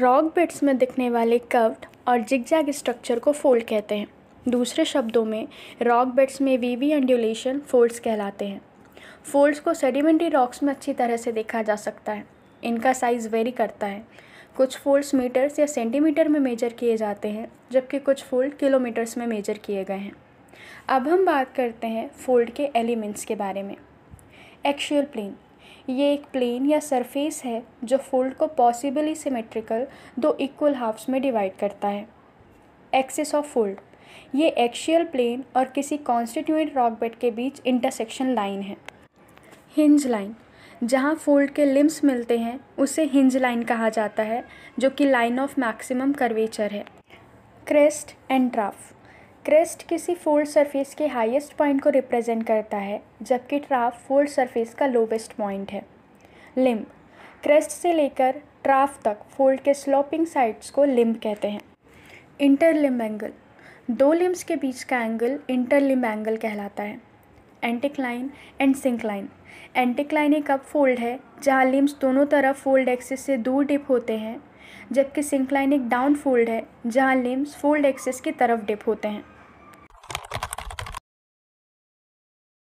rock beds में दिखने वाले कर्व्ड और जिगजैग स्ट्रक्चर को फोल्ड कहते हैं दूसरे शब्दों में रॉक बेड्स में वीवी एंडुलेशन फोल्ड्स कहलाते हैं फोल्ड्स को सेडिमेंट्री रॉक्स में अच्छी तरह से देखा जा सकता है इनका साइज़ वेरी करता है कुछ फोल्ड्स मीटर्स या सेंटीमीटर में मेजर किए जाते हैं जबकि कुछ फोल्ड किलोमीटर्स में मेजर किए गए हैं अब हम बात करते हैं फोल्ड के एलिमेंट्स के बारे में एक्शुअल प्लेन ये एक प्लेन या सरफेस है जो फोल्ड को पॉसिबली सिमेट्रिकल दो इक्वल हाफ्स में डिवाइड करता है एक्सिस ऑफ फोल्ड ये एक्शियल प्लेन और किसी कॉन्स्टिट्यूंट रॉक बेड के बीच इंटरसेक्शन लाइन है हिंज लाइन जहाँ फोल्ड के लिम्स मिलते हैं उसे हिंज लाइन कहा जाता है जो कि लाइन ऑफ मैक्सिमम कर्वेचर है क्रेस्ट एंड ट्राफ क्रेस्ट किसी फोल्ड सरफेस के हाईएस्ट पॉइंट को रिप्रेजेंट करता है जबकि ट्राफ फोल्ड सरफेस का लोवेस्ट पॉइंट है लिम्ब क्रेस्ट से लेकर ट्राफ तक फोल्ड के स्लोपिंग साइड्स को लिम्ब कहते हैं इंटरलिम्ब एंगल दो लिम्ब्स के बीच का एंगल इंटरलिम्ब एंगल कहलाता है एंटिक्लाइन एंड सिंक्लाइन एंटिक्लाइन एक अप फोल्ड है जहाँ लिम्ब्स दोनों तरफ फोल्ड एक्सिस से दूर डिप होते हैं जबकि सिंक्लाइन एक डाउन फोल्ड है जहाँ लिम्स फोल्ड एक्सेस की तरफ डिप होते हैं